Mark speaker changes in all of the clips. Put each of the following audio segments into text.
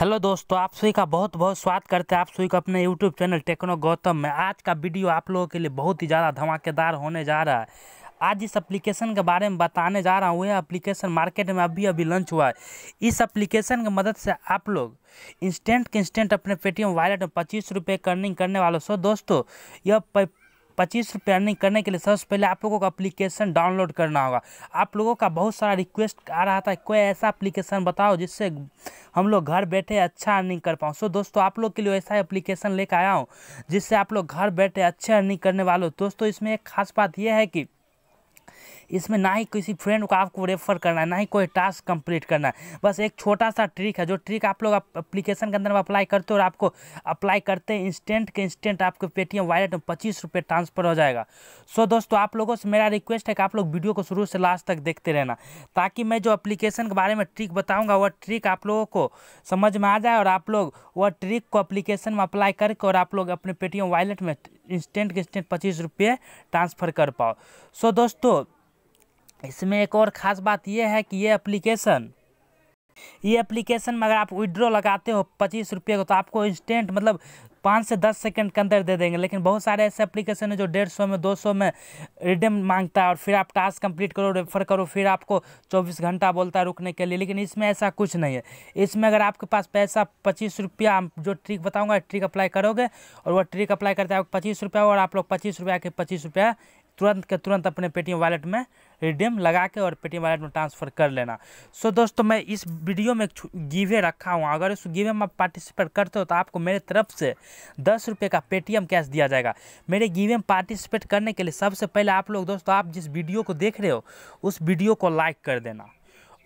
Speaker 1: hello दोस्तों आप सभी का बहुत बहुत स्वागत करते हैं आप सभी का अपने यूट्यूब चैनल टेक्नो गौतम में आज का वीडियो आप लोगों के लिए बहुत ही ज़्यादा धमाकेदार होने जा रहा है आज इस एप्लीकेशन के बारे में बताने जा रहा हूँ यह एप्लीकेशन मार्केट में अभी अभी लॉन्च हुआ है इस एप्लीकेशन की मदद से आप लोग इंस्टेंट के इंस्टेंट अपने पेटीएम वॉलेट में पच्चीस रुपये करने वाले सो दोस्तों यह पच्चीस रुपये अर्निंग करने के लिए सबसे पहले आप लोगों को अप्लीकेशन डाउनलोड करना होगा आप लोगों का बहुत सारा रिक्वेस्ट आ रहा था कोई ऐसा अप्लीकेशन बताओ जिससे हम लोग घर बैठे अच्छा अर्निंग कर पाऊँ सो दोस्तों आप लोग के लिए ऐसा एप्लीकेशन लेकर आया हूँ जिससे आप लोग घर बैठे अच्छे अर्निंग करने वाले हो दोस्तों इसमें एक खास बात यह है कि इसमें ना ही किसी फ्रेंड को आपको रेफर करना है ना ही कोई टास्क कंप्लीट करना है बस एक छोटा सा ट्रिक है जो ट्रिक आप लोग अप्लीकेशन के अंदर में अप्लाई करते हो और आपको अप्लाई करते हैं इंस्टेंट के इंस्टेंट आपके पेटीएम वॉलेट में पच्चीस रुपये ट्रांसफर हो जाएगा सो दोस्तों आप लोगों से मेरा रिक्वेस्ट है कि आप लोग वीडियो को शुरू से लास्ट तक देखते रहना ताकि मैं जो अप्लीकेशन के बारे में ट्रिक बताऊँगा वह ट्रिक आप लोगों को समझ में आ जाए और आप लोग वह ट्रिक को अप्लीकेशन में अप्लाई करके और आप लोग अपने पेटीएम वॉलेट में इंस्टेंट के इंस्टेंट पच्चीस रुपये ट्रांसफ़र कर पाओ सो so, दोस्तों इसमें एक और ख़ास बात यह है कि ये एप्लीकेशन ये एप्लीकेशन में अगर आप विड्रॉ लगाते हो पच्चीस रुपये को तो आपको इंस्टेंट मतलब पाँच से दस सेकंड के अंदर दे देंगे लेकिन बहुत सारे ऐसे एप्लीकेशन है जो डेढ़ सौ में दो सौ में रिडीम मांगता है और फिर आप टास्क कंप्लीट करो रेफर करो फिर आपको चौबीस घंटा बोलता है रुकने के लिए लेकिन इसमें ऐसा कुछ नहीं है इसमें अगर आपके पास पैसा पच्चीस रुपया जो ट्रिक बताऊँगा ट्रिक अप्लाई करोगे और वह ट्रिक अप्लाई करते हैं पच्चीस रुपया और आप लोग पच्चीस रुपया के पच्चीस रुपया तुरंत के तुरंत अपने पेटीएम वॉलेट में रिडीम लगा के और पेटीएम वॉलेट में ट्रांसफ़र कर लेना सो so, दोस्तों मैं इस वीडियो में एक गिवे रखा हूँ अगर इस गिवे में आप पार्टिसिपेट करते हो तो आपको मेरे तरफ से दस रुपये का पेटीएम कैश दिया जाएगा मेरे गिवे में पार्टिसिपेट करने के लिए सबसे पहले आप लोग दोस्तों आप जिस वीडियो को देख रहे हो उस वीडियो को लाइक कर देना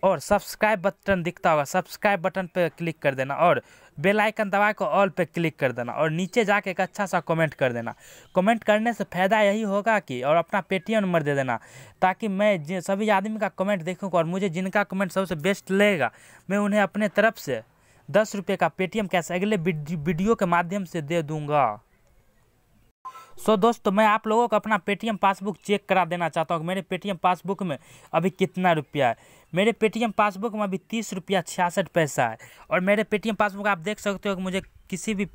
Speaker 1: और सब्सक्राइब बटन दिखता होगा सब्सक्राइब बटन पर क्लिक कर देना और बेल आइकन दबा कर ऑल पे क्लिक कर देना और नीचे जाके एक अच्छा सा कमेंट कर देना कमेंट करने से फ़ायदा यही होगा कि और अपना पेटीएम नंबर दे देना ताकि मैं सभी आदमी का कमेंट देखूँगा और मुझे जिनका कमेंट सबसे बेस्ट लगेगा मैं उन्हें अपने तरफ से दस रुपये का पेटीएम कैश अगले वीडियो के माध्यम से दे दूँगा सो so, दोस्तों मैं आप लोगों को अपना पेटीएम पासबुक चेक करा देना चाहता हूँ मेरे पेटीएम पासबुक में अभी कितना रुपया है मेरे पेटीएम पासबुक में अभी तीस रुपया छियासठ पैसा है और मेरे पेटीएम पासबुक आप देख सकते हो कि मुझे किसी भी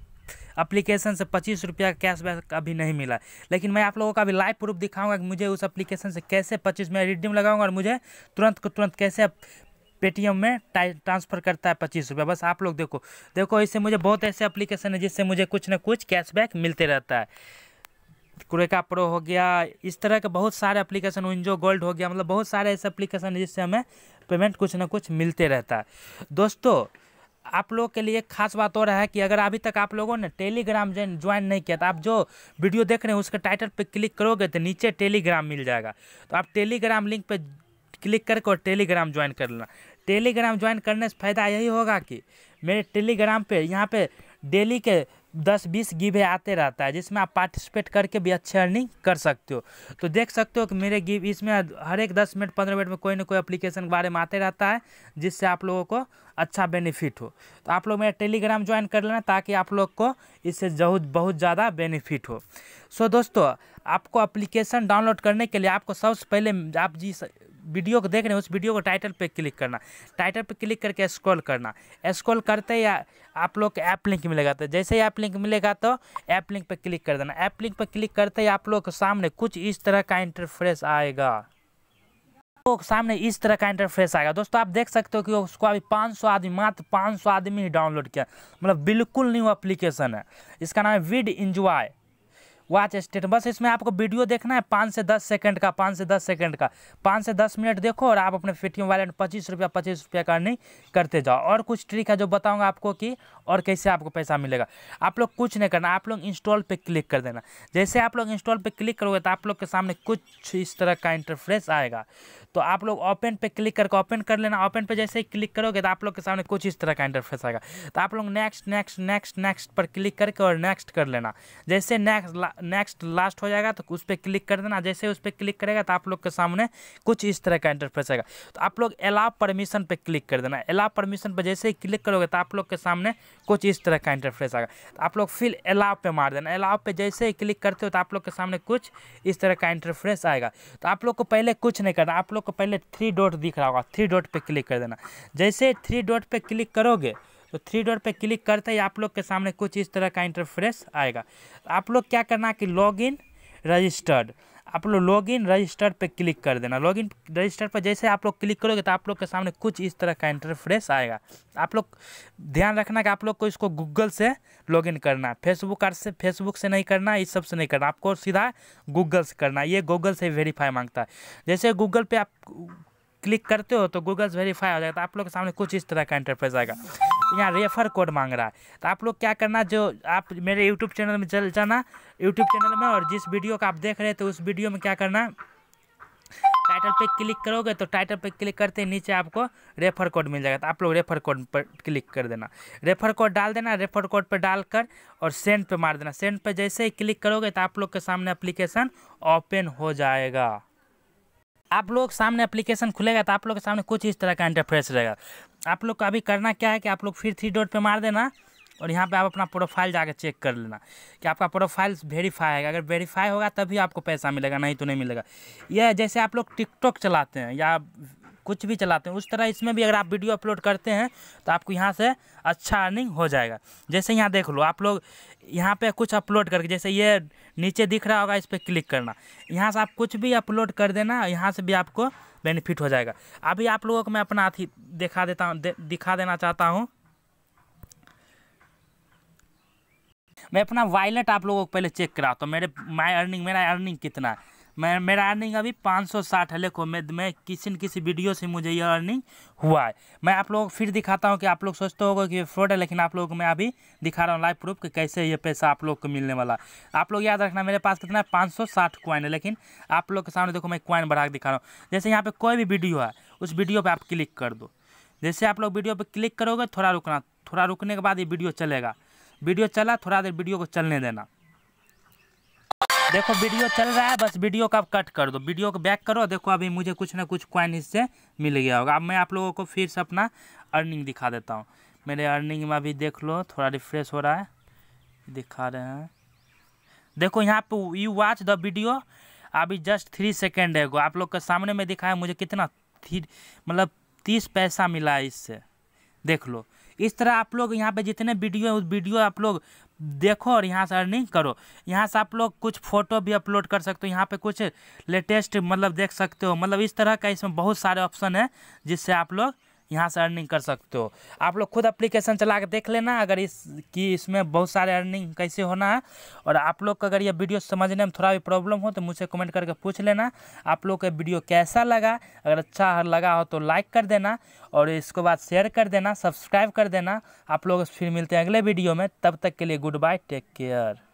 Speaker 1: अप्लीकेशन से पच्चीस रुपया कैशबैक अभी नहीं मिला लेकिन मैं आप लोगों का अभी लाइव प्रूफ दिखाऊंगा कि मुझे उस एप्लीकेशन से कैसे पच्चीस में रिडीम लगाऊंगा और मुझे तुरंत को तुरंत कैसे पेटीएम में ट्रांसफ़र करता है पच्चीस रुपया बस आप लोग देखो देखो इससे मुझे बहुत ऐसे अप्लीकेशन है जिससे मुझे कुछ ना कुछ कैशबैक मिलते रहता है क्रेका प्रो हो गया इस तरह के बहुत सारे एप्लीकेशन विंजो गोल्ड हो गया मतलब बहुत सारे ऐसे एप्लीकेशन जिससे हमें पेमेंट कुछ ना कुछ मिलते रहता है दोस्तों आप लोग के लिए खास बात और है कि अगर अभी तक आप लोगों ने टेलीग्राम ज्वाइन नहीं किया तो आप जो वीडियो देख रहे हैं उसके टाइटल पर क्लिक करोगे तो नीचे टेलीग्राम मिल जाएगा तो आप टेलीग्राम लिंक पर क्लिक करके और टेलीग्राम ज्वाइन कर लेना टेलीग्राम ज्वाइन करने से फ़ायदा यही होगा कि मेरे टेलीग्राम पे यहाँ पे डेली के दस बीस गिवे आते रहता है जिसमें आप पार्टिसिपेट करके भी अच्छे अर्निंग कर सकते हो तो देख सकते हो कि मेरे गिव इसमें हर एक दस मिनट पंद्रह मिनट में कोई ना कोई एप्लीकेशन के बारे में आते रहता है जिससे आप लोगों को अच्छा बेनिफिट हो तो आप लोग मेरा टेलीग्राम ज्वाइन कर लेना ताकि आप लोग को इससे बहुत बहुत ज़्यादा बेनिफिट हो सो दोस्तों आपको अप्लीकेशन डाउनलोड करने के लिए आपको सबसे पहले आप जिस वीडियो को देख रहे हैं उस वीडियो को टाइटल पे क्लिक करना टाइटल पे क्लिक करके स्क्रॉल करना स्क्रॉल करते या आप लोग को ऐप लिंक मिलेगा तो जैसे ही ऐप लिंक मिलेगा तो ऐप लिंक पे क्लिक कर देना ऐप लिंक पे क्लिक करते ही आप लोग के सामने कुछ इस तरह का इंटरफ्रेस आएगा लोग सामने इस तरह का इंटरफेस आएगा दोस्तों आप देख सकते हो कि उसको अभी 500 आदमी मात्र 500 आदमी ही डाउनलोड किया मतलब बिल्कुल न्यू एप्लीकेशन है इसका नाम है विड इंजॉय वाच स्टेट बस इसमें आपको वीडियो देखना है पाँच से दस सेकंड का पाँच से दस सेकंड का पाँच से दस मिनट देखो और आप अपने पेटीएम वाले में पच्चीस रुपया पच्चीस रुपया का नहीं करते जाओ और कुछ ट्रिक है जो बताऊँगा आपको कि और कैसे आपको पैसा मिलेगा आप लोग कुछ नहीं करना आप लोग इंस्टॉल पर क्लिक कर देना जैसे आप लोग इंस्टॉल पर क्लिक करोगे तो आप लोग के सामने कुछ इस तरह का इंटरफ्रेस आएगा तो आप लोग ओपन पर क्लिक करके ओपन कर लेना ओपन पर जैसे ही क्लिक करोगे तो आप लोग के सामने कुछ इस तरह का इंटरफेस आएगा तो आप लोग नेक्स्ट नेक्स्ट नेक्स्ट नेक्स्ट पर क्लिक करके और नेक्स्ट कर लेना जैसे नेक्स्ट नेक्स्ट लास्ट हो जाएगा तो उस पर क्लिक कर देना जैसे उस पर क्लिक करेगा तो आप लोग के सामने कुछ इस तरह का इंटरफेस आएगा तो आप लोग एलाव परमिशन पर क्लिक कर देना अलाव परमिशन पर जैसे ही क्लिक करोगे तो आप लोग के सामने कुछ इस तरह का इंटरफेस आएगा तो आप लोग फिर एलाव पे मार देना एलाव पे जैसे ही क्लिक करते हो तो आप लोग के सामने कुछ इस तरह का इंटरफेस आएगा तो आप लोग को पहले कुछ नहीं करना आप लोग को पहले थ्री डॉट दिख रहा होगा थ्री डॉट पर क्लिक कर देना जैसे थ्री डॉट पर क्लिक करोगे तो थ्री डॉट पे क्लिक करते ही आप लोग के सामने कुछ इस तरह का इंटरफ्रेस आएगा आप लोग क्या करना है कि लॉग इन रजिस्टर्ड आप लोग लॉग इन रजिस्टर्ड पर क्लिक कर देना लॉग इन रजिस्टर्ड पर जैसे आप लोग क्लिक करोगे तो आप लोग के सामने कुछ इस तरह का इंटरफ्रेस आएगा आप लोग ध्यान रखना कि आप लोग को इसको गूगल से लॉग इन करना फेसबुक आर से फेसबुक से नहीं करना इस सब से नहीं करना आपको सीधा गूगल से करना ये गूगल से वेरीफाई मांगता है जैसे गूगल पे आप क्लिक करते हो तो गूगल्स वेरीफाई हो जाएगा तो आप लोग के सामने कुछ इस तरह का इंटरफेस आएगा यहाँ रेफर कोड मांग रहा है तो आप लोग क्या करना जो आप मेरे यूट्यूब चैनल में चल जाना यूट्यूब चैनल में और जिस वीडियो का आप देख रहे थे तो उस वीडियो में क्या करना टाइटल पे क्लिक करोगे तो टाइटल पे क्लिक करते ही नीचे आपको रेफर कोड मिल जाएगा तो आप लोग रेफर कोड पर क्लिक कर देना रेफर कोड डाल देना रेफर कोड पर डालकर और सेंड पे मार देना सेंड पे जैसे ही क्लिक करोगे तो आप लोग के सामने एप्लीकेशन ओपन हो जाएगा आप लोग सामने एप्लीकेशन खुलेगा तो आप लोग के सामने कुछ इस तरह का इंटरफेस रहेगा आप लोग को अभी करना क्या है कि आप लोग फिर थ्री डॉट पे मार देना और यहाँ पे आप अपना प्रोफाइल जाकर चेक कर लेना कि आपका प्रोफाइल वेरीफाई है अगर वेरीफाई होगा तभी आपको पैसा मिलेगा नहीं तो नहीं मिलेगा यह जैसे आप लोग टिकटॉक चलाते हैं या कुछ भी चलाते हैं उस तरह इसमें भी अगर आप वीडियो अपलोड करते हैं तो आपको यहाँ से अच्छा अर्निंग हो जाएगा जैसे यहाँ देख लो आप लोग यहाँ पे कुछ अपलोड करके जैसे ये नीचे दिख रहा होगा इस पर क्लिक करना यहाँ से आप कुछ भी अपलोड कर देना यहाँ से भी आपको बेनिफिट हो जाएगा अभी आप लोगों को मैं अपना अथी दिखा देता हूँ दे, दिखा देना चाहता हूँ मैं अपना वॉलेट आप लोगों को पहले चेक कराता हूँ मेरे माई अर्निंग मेरा अर्निंग कितना है मैं मेरा अर्निंग अभी 560 है देखो मैं मैं किसी न किसी वीडियो से मुझे ये अर्निंग हुआ है मैं आप लोगों को फिर दिखाता हूँ कि आप लोग सोचते होगा कि ये फ्रॉड है लेकिन आप लोगों को मैं अभी दिखा रहा हूँ लाइव प्रूफ कि कैसे ये पैसा आप लोग को मिलने वाला आप लोग याद रखना मेरे पास कितना है पाँच सौ है लेकिन आप लोग के सामने देखो मैं क्वाइन बढ़ा के दिखा रहा हूँ जैसे यहाँ पर कोई भी वीडियो है उस वीडियो पर आप क्लिक कर दो जैसे आप लोग वीडियो पर क्लिक करोगे थोड़ा रुकना थोड़ा रुकने के बाद ये वीडियो चलेगा वीडियो चला थोड़ा देर वीडियो को चलने देना देखो वीडियो चल रहा है बस वीडियो का कट कर दो वीडियो को बैक करो देखो अभी मुझे कुछ ना कुछ क्वाइन इससे मिल गया होगा अब मैं आप लोगों को फिर से अपना अर्निंग दिखा देता हूँ मेरे अर्निंग में अभी देख लो थोड़ा रिफ्रेश हो रहा है दिखा रहे हैं देखो यहाँ पे यू वॉच द वीडियो अभी जस्ट थ्री सेकेंड है आप लोग के सामने में दिखा है मुझे कितना थ्री मतलब तीस पैसा मिला है इससे देख लो इस तरह आप लोग यहाँ पे जितने वीडियो है उस वीडियो आप लोग देखो और यहाँ से अर्निंग करो यहाँ से आप लोग कुछ फ़ोटो भी अपलोड कर सकते हो यहाँ पे कुछ लेटेस्ट मतलब देख सकते हो मतलब इस तरह का इसमें बहुत सारे ऑप्शन है जिससे आप लोग यहाँ से अर्निंग कर सकते हो आप लोग खुद अप्लीकेशन चला के देख लेना अगर इस कि इसमें बहुत सारे अर्निंग कैसे होना है और आप लोग का अगर ये वीडियो समझने में थोड़ा भी प्रॉब्लम हो तो मुझे कमेंट करके पूछ लेना आप लोग का वीडियो कैसा लगा अगर अच्छा लगा हो तो लाइक कर देना और इसके बाद शेयर कर देना सब्सक्राइब कर देना आप लोग फिर मिलते हैं अगले वीडियो में तब तक के लिए गुड बाय टेक केयर